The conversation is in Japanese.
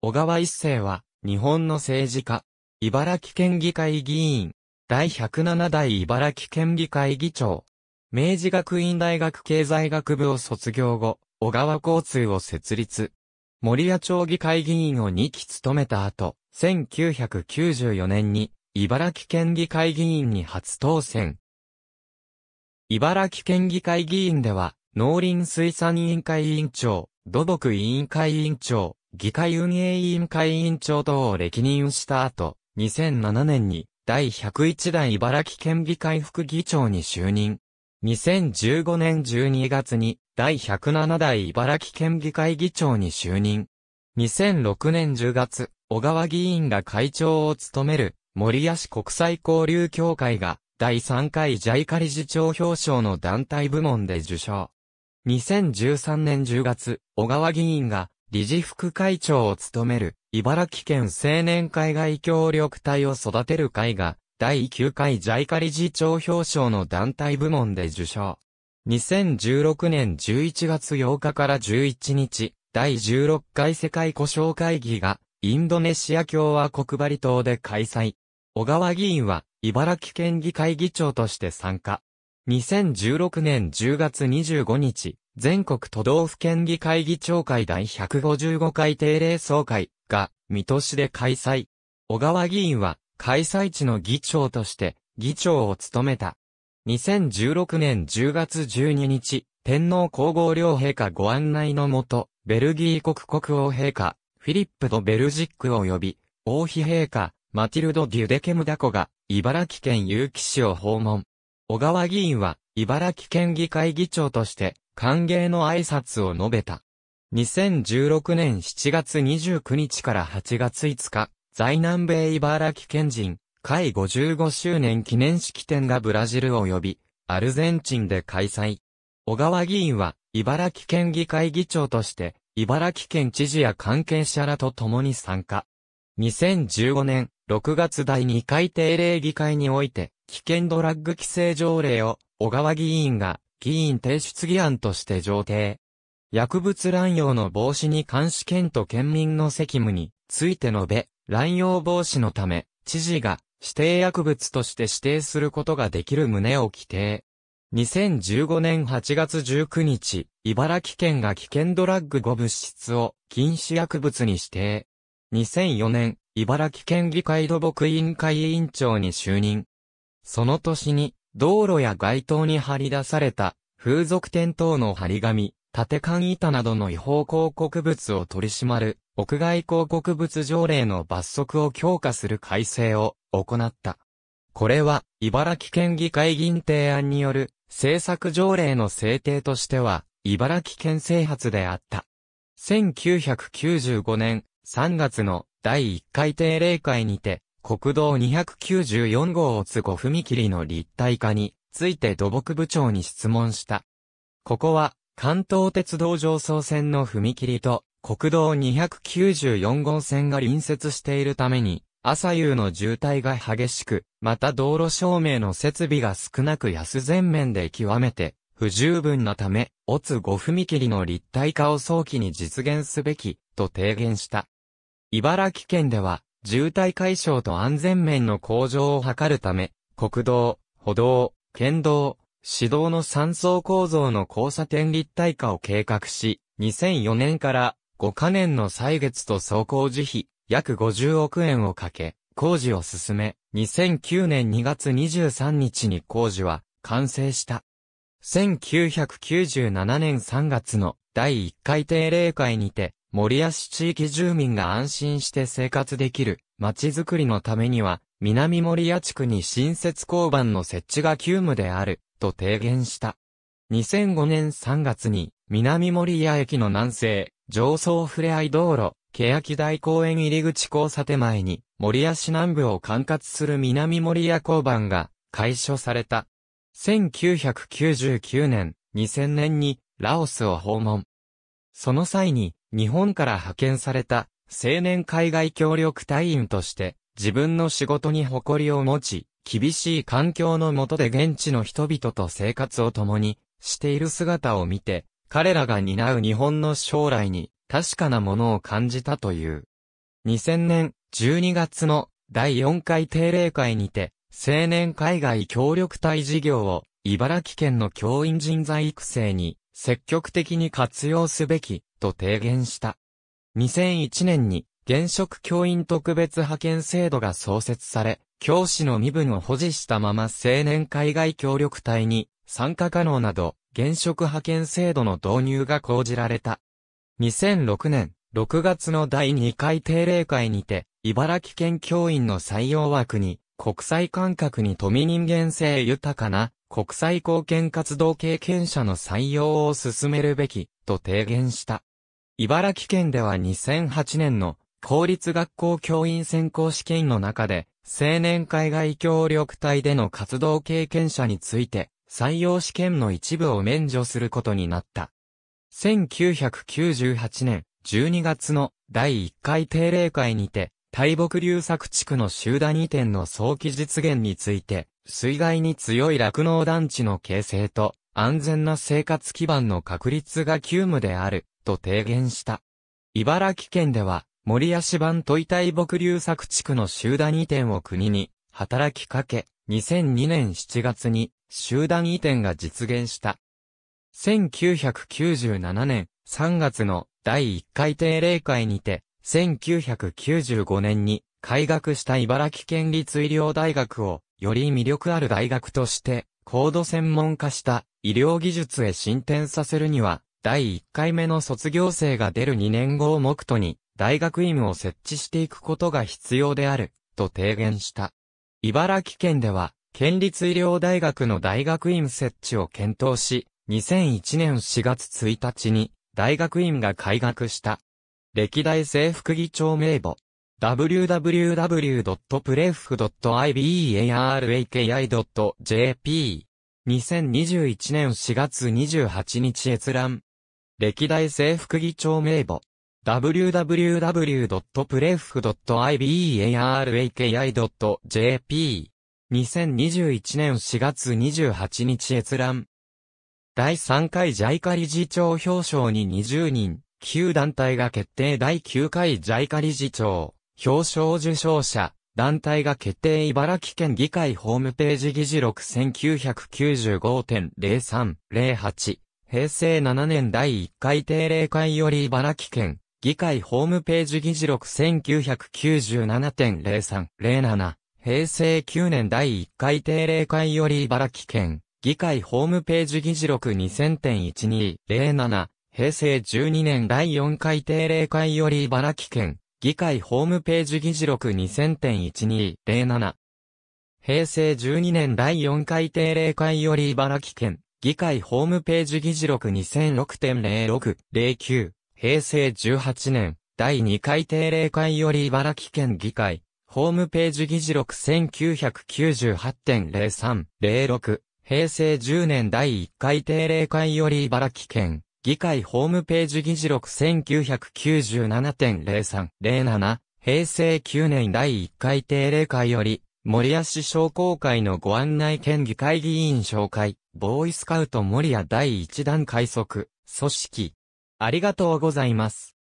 小川一世は、日本の政治家、茨城県議会議員、第107代茨城県議会議長、明治学院大学経済学部を卒業後、小川交通を設立。森谷町議会議員を2期務めた後、1994年に、茨城県議会議員に初当選。茨城県議会議員では、農林水産委員会委員長、土木委員会委員長、議会運営委員会委員長等を歴任した後、2007年に第101代茨城県議会副議長に就任。2015年12月に第107代茨城県議会議長に就任。2006年10月、小川議員が会長を務める森屋市国際交流協会が第3回ジャイカ理事長表彰の団体部門で受賞。2013年10月、小川議員が理事副会長を務める、茨城県青年海外協力隊を育てる会が、第9回ジャイカ理事長表彰の団体部門で受賞。2016年11月8日から11日、第16回世界故障会議が、インドネシア共和国バリ島で開催。小川議員は、茨城県議会議長として参加。2016年10月25日、全国都道府県議会議長会第155回定例総会が、水戸市で開催。小川議員は、開催地の議長として、議長を務めた。2016年10月12日、天皇皇后両陛下ご案内のもと、ベルギー国国王陛下、フィリップとベルジックを呼び、王妃陛下、マティルド・デュデケムダコが、茨城県結城市を訪問。小川議員は、茨城県議会議長として、歓迎の挨拶を述べた。2016年7月29日から8月5日、在南米茨城県人、会55周年記念式典がブラジル及び、アルゼンチンで開催。小川議員は、茨城県議会議長として、茨城県知事や関係者らと共に参加。2015年6月第2回定例議会において、危険ドラッグ規制条例を小川議員が議員提出議案として上呈。薬物乱用の防止に監視権と県民の責務について述べ、乱用防止のため、知事が指定薬物として指定することができる旨を規定。2015年8月19日、茨城県が危険ドラッグ5物質を禁止薬物に指定。2004年、茨城県議会土木委員会委員長に就任。その年に、道路や街灯に貼り出された、風俗店等の貼り紙、縦管板などの違法広告物を取り締まる、屋外広告物条例の罰則を強化する改正を行った。これは、茨城県議会議員提案による政策条例の制定としては、茨城県制発であった。1995年3月の第1回定例会にて、国道294号をつぐ踏切の立体化について土木部長に質問した。ここは関東鉄道上層線の踏切と国道294号線が隣接しているために朝夕の渋滞が激しく、また道路照明の設備が少なく安全面で極めて不十分なため、オツ5踏切の立体化を早期に実現すべき、と提言した。茨城県では、渋滞解消と安全面の向上を図るため、国道、歩道、県道、市道の3層構造の交差点立体化を計画し、2004年から5カ年の歳月と走行時費、約50億円をかけ、工事を進め、2009年2月23日に工事は完成した。1997年3月の第1回定例会にて、森安地域住民が安心して生活できる街づくりのためには、南森屋地区に新設交番の設置が急務である、と提言した。2005年3月に、南森屋駅の南西、上層ふれあい道路、欅台公園入り口交差点前に、森屋市南部を管轄する南森屋交番が、解消された。1999年、2000年に、ラオスを訪問。その際に、日本から派遣された青年海外協力隊員として自分の仕事に誇りを持ち、厳しい環境の下で現地の人々と生活を共にしている姿を見て、彼らが担う日本の将来に確かなものを感じたという。2000年12月の第4回定例会にて、青年海外協力隊事業を茨城県の教員人材育成に積極的に活用すべきと提言した。2001年に現職教員特別派遣制度が創設され、教師の身分を保持したまま青年海外協力隊に参加可能など、現職派遣制度の導入が講じられた。2006年6月の第2回定例会にて、茨城県教員の採用枠に、国際感覚に富人間性豊かな国際貢献活動経験者の採用を進めるべき、と提言した。茨城県では2008年の公立学校教員選考試験の中で、青年海外協力隊での活動経験者について、採用試験の一部を免除することになった。1998年12月の第1回定例会にて、大木流作地区の集団移転の早期実現について、水害に強い落農団地の形成と、安全な生活基盤の確立が急務である、と提言した。茨城県では、森足版都遺体牧流作地区の集団移転を国に、働きかけ、2002年7月に、集団移転が実現した。1997年3月の第1回定例会にて、1995年に開学した茨城県立医療大学をより魅力ある大学として高度専門化した医療技術へ進展させるには第1回目の卒業生が出る2年後を目途に、大学院を設置していくことが必要である、と提言した。茨城県では、県立医療大学の大学院設置を検討し、2001年4月1日に、大学院が開学した。歴代制服議長名簿。www.pref.ibearaki.jp2021 年4月28日閲覧歴代制服議長名簿。www.pref.ibearaki.jp。2021年4月28日閲覧。第3回ジャイカ理事長表彰に20人、旧団体が決定第9回ジャイカ理事長、表彰受賞者、団体が決定茨城県議会ホームページ議事録1995.0308平成7年第1回定例会より茨城県、議会ホームページ議事録1997.03-07、平成9年第1回定例会より茨城県、議会ホームページ議事録2000.12-07、平成12年第4回定例会より茨城県、議会ホームページ議事録2000.12-07、平成12年第4回定例会より茨城県、議会ホームページ議事録2006.06.09平成18年第2回定例会より茨城県議会ホームページ議事録1998.03.06平成10年第1回定例会より茨城県議会ホームページ議事録1997.03.07平成9年第1回定例会より森市商工会のご案内県議会議員紹介、ボーイスカウト森谷第1弾快速、組織。ありがとうございます。